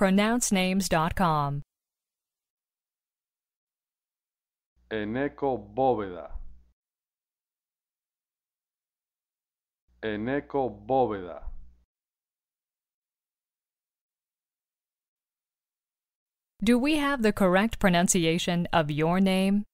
pronouncenames.com. Eneco Bóveda. Eneco Bóveda. Do we have the correct pronunciation of your name?